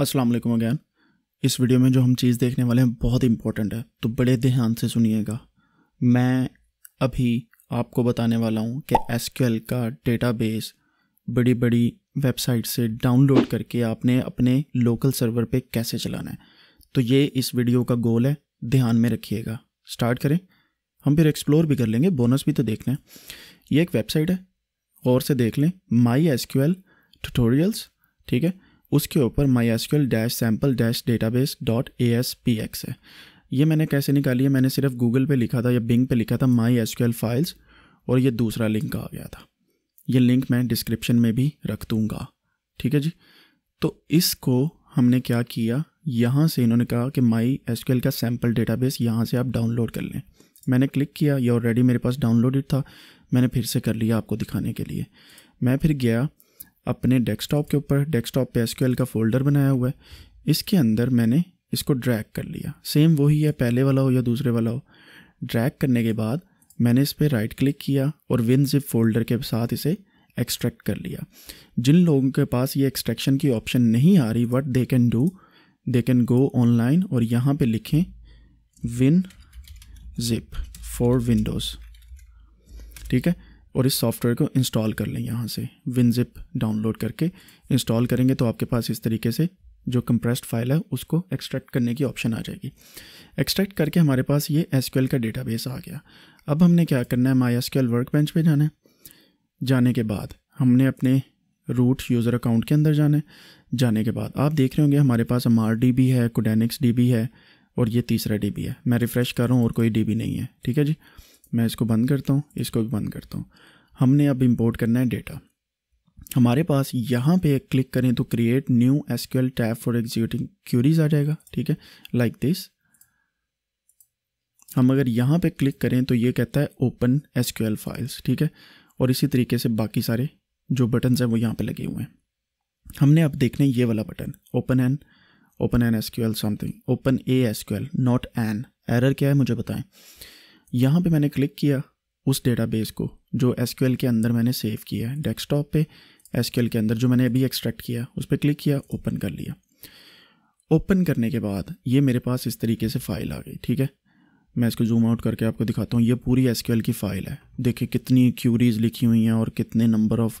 अस्सलाम वालेकुम अगैन इस वीडियो में जो हम चीज़ देखने वाले हैं बहुत इंपॉर्टेंट है तो बड़े ध्यान से सुनिएगा मैं अभी आपको बताने वाला हूँ कि एस का डेटाबेस बड़ी बड़ी वेबसाइट से डाउनलोड करके आपने अपने लोकल सर्वर पे कैसे चलाना है तो ये इस वीडियो का गोल है ध्यान में रखिएगा स्टार्ट करें हम फिर एक्सप्लोर भी कर लेंगे बोनस भी तो देखना है ये एक वेबसाइट है और से देख लें माई एस ट्यूटोरियल्स ठीक है उसके ऊपर my S SQL dash sample dash database dot A S P X है ये मैंने कैसे निकाली है मैंने सिर्फ गूगल पे लिखा था या बिंग पे लिखा था माई एस एसक्यूएल फाइल्स और ये दूसरा लिंक आ गया था ये लिंक मैं डिस्क्रिप्शन में भी रख दूँगा ठीक है जी तो इसको हमने क्या किया यहाँ से इन्होंने कहा कि माई एस क्यूएल का सैम्पल डेटाबेस यहाँ से आप डाउनलोड कर लें मैंने क्लिक किया ये ऑलरेडी मेरे पास डाउनलोडेड था मैंने फिर से कर लिया आपको दिखाने के लिए मैं फिर गया अपने डेस्कटॉप के ऊपर डेस्कटॉप पे एसक्यूएल का फोल्डर बनाया हुआ है इसके अंदर मैंने इसको ड्रैग कर लिया सेम वही है पहले वाला हो या दूसरे वाला हो ड्रैग करने के बाद मैंने इस पर राइट क्लिक किया और विन जिप फोल्डर के साथ इसे एक्सट्रैक्ट कर लिया जिन लोगों के पास ये एक्सट्रैक्शन की ऑप्शन नहीं आ रही what they can do they can go online और यहाँ पे लिखें विन जिप फॉर विंडोज़ ठीक है और इस सॉफ्टवेयर को इंस्टॉल कर लें यहाँ से विनजिप डाउनलोड करके इंस्टॉल करेंगे तो आपके पास इस तरीके से जो कंप्रेस्ड फाइल है उसको एक्सट्रैक्ट करने की ऑप्शन आ जाएगी एक्सट्रैक्ट करके हमारे पास ये एस का डेटाबेस आ गया अब हमने क्या करना है माई एस वर्क बेंच पर जाना है जाने के बाद हमने अपने रूट यूज़र अकाउंट के अंदर जाना है जाने के बाद आप देख रहे होंगे हमारे पास एम आर डी भी है कोडेनिक्स डी बी है और ये तीसरा डी है मैं रिफ़्रेश कर रहा हूँ और कोई डी नहीं है ठीक है जी मैं इसको बंद करता हूँ इसको भी बंद करता हूँ हमने अब इंपोर्ट करना है डेटा हमारे पास यहाँ पे क्लिक करें तो create new S Q L tab for executing queries आ जाएगा ठीक है लाइक like दिस हम अगर यहाँ पे क्लिक करें तो ये कहता है open S Q L files ठीक है और इसी तरीके से बाकी सारे जो बटन्स हैं वो यहाँ पे लगे हुए हैं हमने अब है ये वाला button open an open an S Q L something open a S Q L not an error क्या है मुझे बताएं यहाँ पे मैंने क्लिक किया उस डेटाबेस को जो एस के अंदर मैंने सेव किया है डेस्कटॉप पे एस के अंदर जो मैंने अभी एक्सट्रैक्ट किया उस पर क्लिक किया ओपन कर लिया ओपन करने के बाद ये मेरे पास इस तरीके से फ़ाइल आ गई ठीक है मैं इसको जूम आउट करके आपको दिखाता हूँ ये पूरी एस की फ़ाइल है देखिए कितनी क्यूरीज लिखी हुई हैं और कितने number of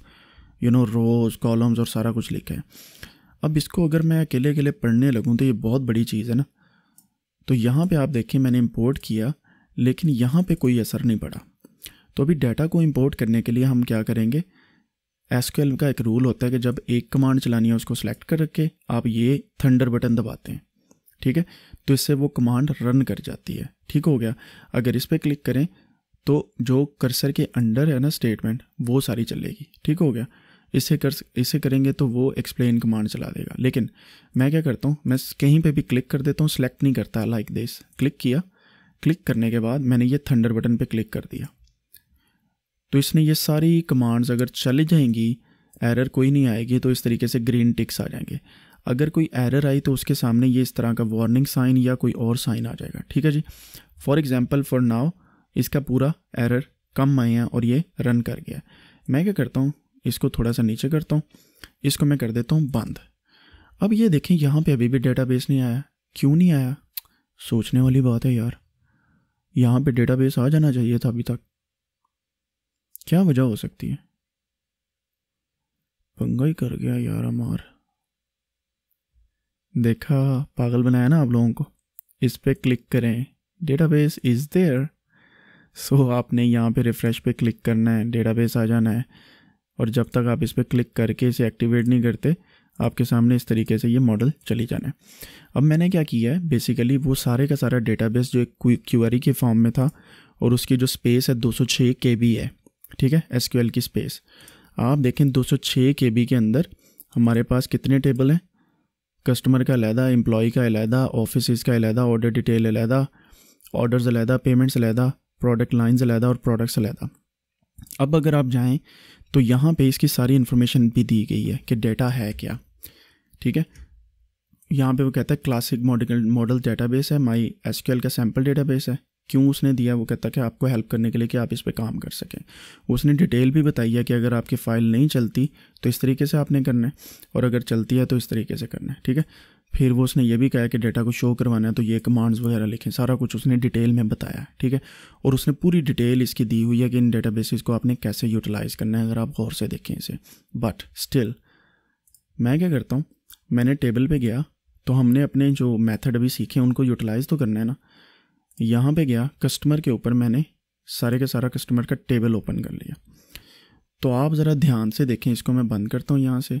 you know rows columns और सारा कुछ लिखा है अब इसको अगर मैं अकेले अकेले पढ़ने लगूँ तो ये बहुत बड़ी चीज़ है ना तो यहाँ पे आप देखिए मैंने इंपोर्ट किया लेकिन यहाँ पे कोई असर नहीं पड़ा तो अभी डाटा को इंपोर्ट करने के लिए हम क्या करेंगे एस का एक रूल होता है कि जब एक कमांड चलानी है उसको सेलेक्ट करके आप ये थंडर बटन दबाते हैं ठीक है तो इससे वो कमांड रन कर जाती है ठीक हो गया अगर इस पर क्लिक करें तो जो कर्सर के अंडर है ना स्टेटमेंट वो सारी चलेगी ठीक हो गया इसे कर इसे करेंगे तो वो एक्सप्लेन कमांड चला देगा लेकिन मैं क्या करता हूँ मैं कहीं पे भी क्लिक कर देता हूँ सेलेक्ट नहीं करता लाइक दिस क्लिक किया क्लिक करने के बाद मैंने ये थंडर बटन पे क्लिक कर दिया तो इसने ये सारी कमांड्स अगर चली जाएंगी एरर कोई नहीं आएगी तो इस तरीके से ग्रीन टिक्स आ जाएंगे अगर कोई एरर आई तो उसके सामने ये इस तरह का वार्निंग साइन या कोई और साइन आ जाएगा ठीक है जी फॉर एग्ज़ाम्पल फॉर नाव इसका पूरा एरर कम आए हैं और ये रन कर गया मैं क्या करता हूँ इसको थोड़ा सा नीचे करता हूँ इसको मैं कर देता हूँ बंद अब ये देखें यहाँ पे अभी भी डेटाबेस नहीं आया क्यों नहीं आया सोचने वाली बात है यार यहाँ पे डेटाबेस आ जाना चाहिए था अभी तक क्या वजह हो सकती है पंगा ही कर गया यार अमार देखा पागल बनाया ना आप लोगों को इस पर क्लिक करें डेटाबेस इज़ देयर सो आपने यहाँ पे रिफ़्रेश पे क्लिक करना है डेटाबेस आ जाना है और जब तक आप इस पर क्लिक करके इसे एक्टिवेट नहीं करते आपके सामने इस तरीके से ये मॉडल चली जाना है अब मैंने क्या किया है बेसिकली वो सारे का सारा डेटाबेस जो एक क्यूआरी के फॉर्म में था और उसकी जो स्पेस है 206 केबी है ठीक है एस की स्पेस आप देखें 206 केबी के अंदर हमारे पास कितने टेबल हैं कस्टमर का अलहदा एम्प्लॉ का अलहदा ऑफिस का अलहदा ऑर्डर डिटेल अलहदा ऑर्डर्स अलहदा पेमेंट्स अलहदा प्रोडक्ट लाइन्स अलहदा और प्रोडक्ट्स अलहदा अब अगर आप जाएं तो यहाँ पे इसकी सारी इन्फॉर्मेशन भी दी गई है कि डेटा है क्या ठीक है यहाँ पे वो कहता है क्लासिक मॉडल मॉडल डेटाबेस है माई एस का सैम्पल डेटाबेस है क्यों उसने दिया वो कहता कि आपको हेल्प करने के लिए कि आप इस पर काम कर सकें उसने डिटेल भी बताई है कि अगर आपकी फ़ाइल नहीं चलती तो इस तरीके से आपने करना है और अगर चलती है तो इस तरीके से करना है ठीक है फिर वो उसने ये भी कहा कि डेटा को शो करवाना है तो ये कमांड्स वगैरह लिखें सारा कुछ उसने डिटेल में बताया ठीक है और उसने पूरी डिटेल इसकी दी हुई है कि इन डेटा को आपने कैसे यूटिलाइज़ करना है अगर आप गौर से देखें इसे बट स्टिल मैं क्या करता हूँ मैंने टेबल पर गया तो हमने अपने जो मैथड अभी सीखे उनको यूटिलाइज़ तो करना है ना यहाँ पे गया कस्टमर के ऊपर मैंने सारे का सारा कस्टमर का टेबल ओपन कर लिया तो आप ज़रा ध्यान से देखें इसको मैं बंद करता हूँ यहाँ से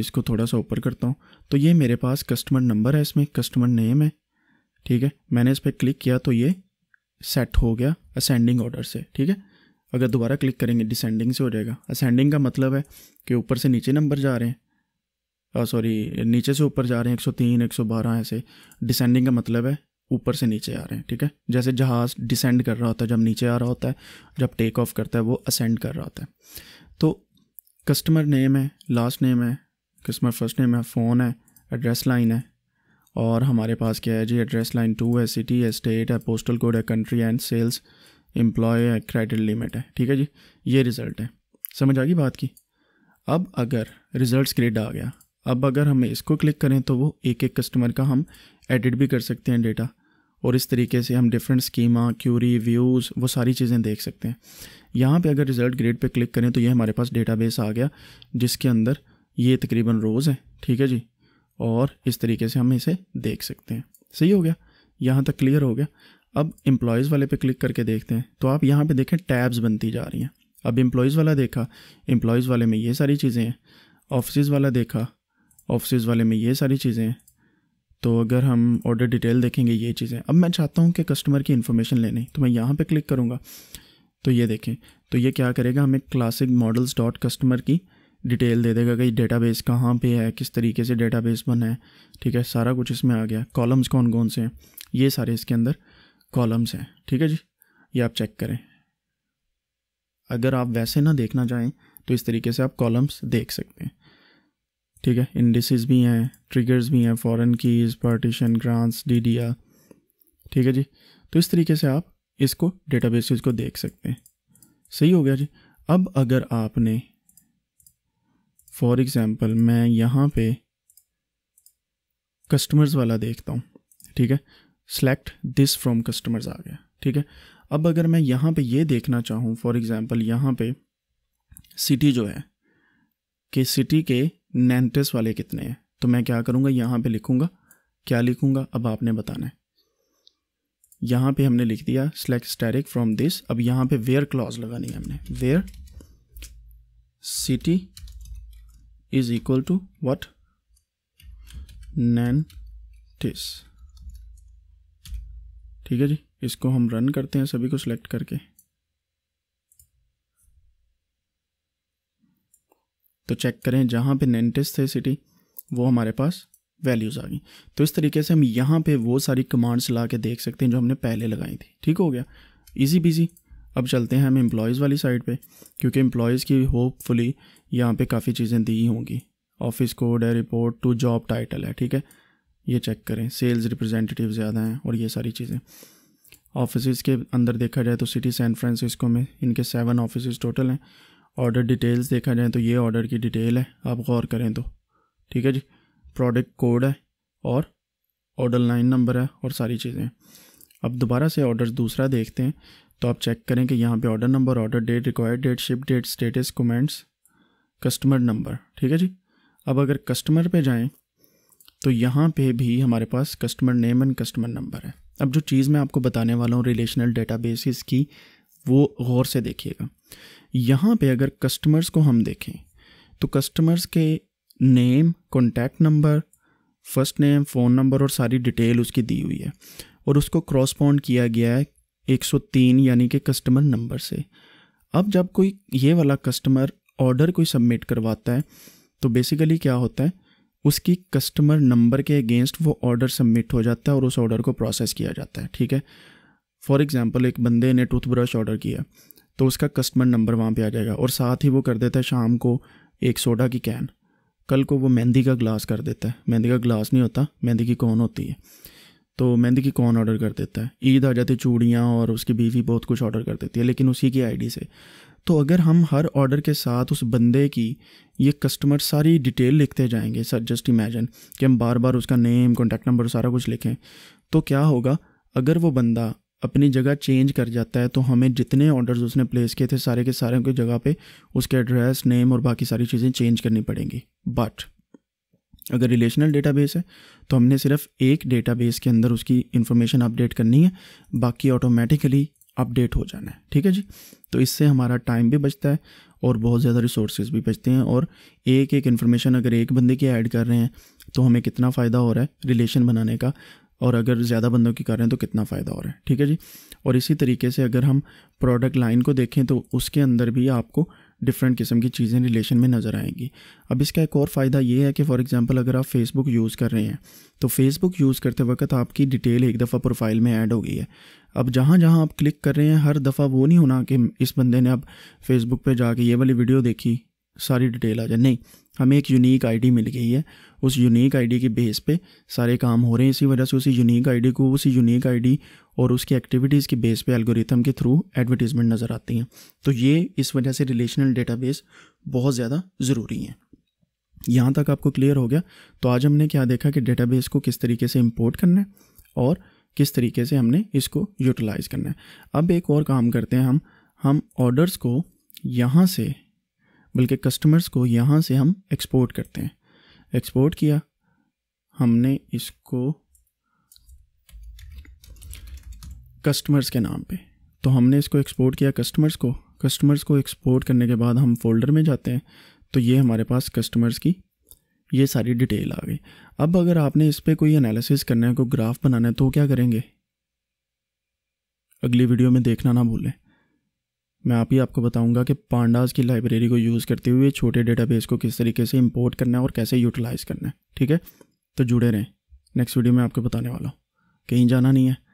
इसको थोड़ा सा ऊपर करता हूँ तो ये मेरे पास कस्टमर नंबर है इसमें कस्टमर नेम है ठीक है मैंने इस पर क्लिक किया तो ये सेट हो गया असेंडिंग ऑर्डर से ठीक है अगर दोबारा क्लिक करेंगे डिसेंडिंग से हो जाएगा असेंडिंग का मतलब है कि ऊपर से नीचे नंबर जा रहे हैं सॉरी नीचे से ऊपर जा रहे हैं 103, 112 ऐसे डिसेंडिंग का मतलब है ऊपर से नीचे आ रहे हैं ठीक है जैसे जहाज़ डिसेंड कर रहा होता है जब नीचे आ रहा होता है जब टेक ऑफ करता है वो असेंड कर रहा होता है तो कस्टमर नेम है लास्ट नेम है कस्टमर फर्स्ट नेम है फ़ोन है एड्रेस लाइन है और हमारे पास क्या है जी एड्रेस लाइन टू है सिटी है स्टेट है पोस्टल कोड है कंट्री एंड सेल्स एम्प्लॉय है क्रेडिट लिमिट है ठीक है जी ये रिज़ल्ट है समझ आ गई बात की अब अगर रिज़ल्ट क्रिएट आ गया अब अगर हम इसको क्लिक करें तो वो एक एक कस्टमर का हम एडिट भी कर सकते हैं डेटा और इस तरीके से हम डिफरेंट स्कीमा क्यूरी व्यूज़ वो सारी चीज़ें देख सकते हैं यहाँ पे अगर रिज़ल्ट ग्रेड पे क्लिक करें तो ये हमारे पास डेटाबेस आ गया जिसके अंदर ये तकरीबन रोज़ है ठीक है जी और इस तरीके से हम इसे देख सकते हैं सही हो गया यहाँ तक क्लियर हो गया अब एम्प्लॉयज़ वाले पे क्लिक करके देखते हैं तो आप यहाँ पे देखें टैब्स बनती जा रही हैं अब एम्प्लॉयज़ वाला देखा एम्प्लॉयज़ वाले में ये सारी चीज़ें हैं ऑफिस वाला देखा ऑफिस वाले में ये सारी चीज़ें हैं तो अगर हम ऑर्डर डिटेल देखेंगे ये चीज़ें अब मैं चाहता हूँ कि कस्टमर की इन्फॉर्मेशन लेने तो मैं यहाँ पे क्लिक करूँगा तो ये देखें तो ये क्या करेगा हमें क्लासिक मॉडल्स डॉट कस्टमर की डिटेल दे देगा कि डेटाबेस कहाँ पर है किस तरीके से डेटाबेस बना है ठीक है सारा कुछ इसमें आ गया कॉलम्स कौन कौन से हैं ये सारे इसके अंदर कॉलम्स हैं ठीक है जी ये आप चेक करें अगर आप वैसे ना देखना चाहें तो इस तरीके से आप कॉलम्स देख सकते हैं ठीक है इंडिसेस भी हैं ट्रिगर्स भी हैं foreign keys partition grants DDR ठीक है जी तो इस तरीके से आप इसको डेटाबेसेस को देख सकते हैं सही हो गया जी अब अगर आपने फॉर एग्ज़ाम्पल मैं यहाँ पे कस्टमर्स वाला देखता हूँ ठीक है सेलेक्ट दिस फ्रॉम कस्टमर्स आ गया ठीक है अब अगर मैं यहाँ पे ये देखना चाहूँ फॉर एग्ज़ाम्पल यहाँ पे सिटी जो है कि सिटी के नैंटिस वाले कितने हैं तो मैं क्या करूँगा यहाँ पे लिखूँगा क्या लिखूँगा अब आपने बताना है यहाँ पे हमने लिख दिया सेलेक्ट स्टैटिक फ्रॉम दिस अब यहाँ पे वेयर क्लॉज लगानी है हमने where city is equal to what Nantes ठीक है जी इसको हम रन करते हैं सभी को सिलेक्ट करके तो चेक करें जहाँ पे नेंटिस थे सिटी वो हमारे पास वैल्यूज़ आ गई तो इस तरीके से हम यहाँ पे वो सारी कमांड्स ला के देख सकते हैं जो हमने पहले लगाई थी ठीक हो गया इजी बिजी अब चलते हैं हम एम्प्लॉयज़ वाली साइड पे क्योंकि एम्प्लॉयज़ की होपफुली यहाँ पे काफ़ी चीज़ें दी होंगी ऑफिस कोड है रिपोर्ट टू जॉब टाइटल है ठीक है ये चेक करें सेल्स रिप्रजेंटेटिव ज़्यादा हैं और ये सारी चीज़ें ऑफिस के अंदर देखा जाए तो सिटी सैन फ्रांसिस्को में इनके सेवन ऑफिस टोटल हैं ऑर्डर डिटेल्स देखा जाए तो ये ऑर्डर की डिटेल है आप गौर करें तो ठीक है जी प्रोडक्ट कोड है और ऑर्डर लाइन नंबर है और सारी चीज़ें अब दोबारा से ऑर्डर दूसरा देखते हैं तो आप चेक करें कि यहाँ पे order number order date required date ship date status comments customer number ठीक है जी अब अगर कस्टमर पे जाएं तो यहाँ पे भी हमारे पास customer name and customer number है अब जो चीज़ मैं आपको बताने वाला हूँ रिलेशनल डेटाबेसिस की वो गौर से देखिएगा यहाँ पे अगर कस्टमर्स को हम देखें तो कस्टमर्स के name contact number first name phone number और सारी डिटेल उसकी दी हुई है और उसको क्रॉसपॉन्ड किया गया है 103 यानी कि कस्टमर नंबर से अब जब कोई ये वाला कस्टमर ऑर्डर कोई सबमिट करवाता है तो बेसिकली क्या होता है उसकी कस्टमर नंबर के अगेंस्ट वो ऑर्डर सबमिट हो जाता है और उस ऑर्डर को प्रोसेस किया जाता है ठीक है फॉर एग्ज़ाम्पल एक बंदे ने टूथब्रश ऑर्डर किया तो उसका कस्टमर नंबर वहाँ पे आ जाएगा और साथ ही वो कर देता है शाम को एक सोडा की कैन कल को वो मेहंदी का ग्लास कर देता है मेहंदी का ग्लास नहीं होता मेहंदी की कौन होती है तो मेहंदी की कौन ऑर्डर कर देता है ईद आ जाती चूड़ियाँ और उसकी बीवी बहुत कुछ ऑर्डर कर देती है लेकिन उसी की आईडी से तो अगर हम हर ऑर्डर के साथ उस बंदे की ये कस्टमर सारी डिटेल लिखते जाएंगे सर जस्ट इमेजन कि हम बार बार उसका नेम कॉन्टैक्ट नंबर सारा कुछ लिखें तो क्या होगा अगर वो बंदा अपनी जगह चेंज कर जाता है तो हमें जितने ऑर्डर्स उसने प्लेस किए थे सारे के सारे की जगह पे उसके एड्रेस नेम और बाकी सारी चीज़ें चेंज करनी पड़ेंगी बट अगर रिलेशनल डेटाबेस है तो हमने सिर्फ एक डेटाबेस के अंदर उसकी इन्फॉर्मेशन अपडेट करनी है बाकी ऑटोमेटिकली अपडेट हो जाना है ठीक है जी तो इससे हमारा टाइम भी बचता है और बहुत ज़्यादा रिसोर्सेज भी बचते हैं और एक एक इन्फॉर्मेशन अगर एक बंदे की ऐड कर रहे हैं तो हमें कितना फ़ायदा हो रहा है रिलेशन बनाने का और अगर ज़्यादा बंदों की कर रहे हैं तो कितना फ़ायदा हो रहा है ठीक है जी और इसी तरीके से अगर हम प्रोडक्ट लाइन को देखें तो उसके अंदर भी आपको डिफरेंट किस्म की चीज़ें रिलेशन में नज़र आएंगी अब इसका एक और फ़ायदा ये है कि फॉर एग्जांपल अगर आप फेसबुक यूज़ कर रहे हैं तो फेसबुक यूज़ करते वक्त आपकी डिटेल एक दफ़ा प्रोफाइल में ऐड हो गई है अब जहाँ जहाँ आप क्लिक कर रहे हैं हर दफ़ा वो नहीं होना कि इस बंदे ने अब फेसबुक पर जाके ये वाली वीडियो देखी सारी डिटेल आ जाए नहीं हमें एक यूनिक आईडी मिल गई है उस यूनिक आईडी के बेस पे सारे काम हो रहे हैं इसी वजह से उसी यूनिक आईडी को उसी यूनिक आईडी और उसकी एक्टिविटीज़ के बेस पे एल्गोरिथम के थ्रू एडवर्टीज़मेंट नज़र आती हैं तो ये इस वजह से रिलेशनल डेटाबेस बहुत ज़्यादा ज़रूरी है यहाँ तक आपको क्लियर हो गया तो आज हमने क्या देखा कि डेटाबेस को किस तरीके से इम्पोर्ट करना है और किस तरीके से हमने इसको यूटिलाइज़ करना है अब एक और काम करते हैं हम हम ऑर्डर्स को यहाँ से बल्कि कस्टमर्स को यहाँ से हम एक्सपोर्ट करते हैं एक्सपोर्ट किया हमने इसको कस्टमर्स के नाम पे तो हमने इसको एक्सपोर्ट किया कस्टमर्स को कस्टमर्स को एक्सपोर्ट करने के बाद हम फोल्डर में जाते हैं तो ये हमारे पास कस्टमर्स की ये सारी डिटेल आ गई अब अगर आपने इस पर कोई एनालिसिस करना है कोई ग्राफ बनाना है तो क्या करेंगे अगली वीडियो में देखना ना भूलें मैं आप ही आपको बताऊंगा कि पांडास की लाइब्रेरी को यूज़ करते हुए छोटे डेटाबेस को किस तरीके से इंपोर्ट करना है और कैसे यूटिलाइज़ करना है ठीक है तो जुड़े रहें नेक्स्ट वीडियो में आपको बताने वाला हूँ कहीं जाना नहीं है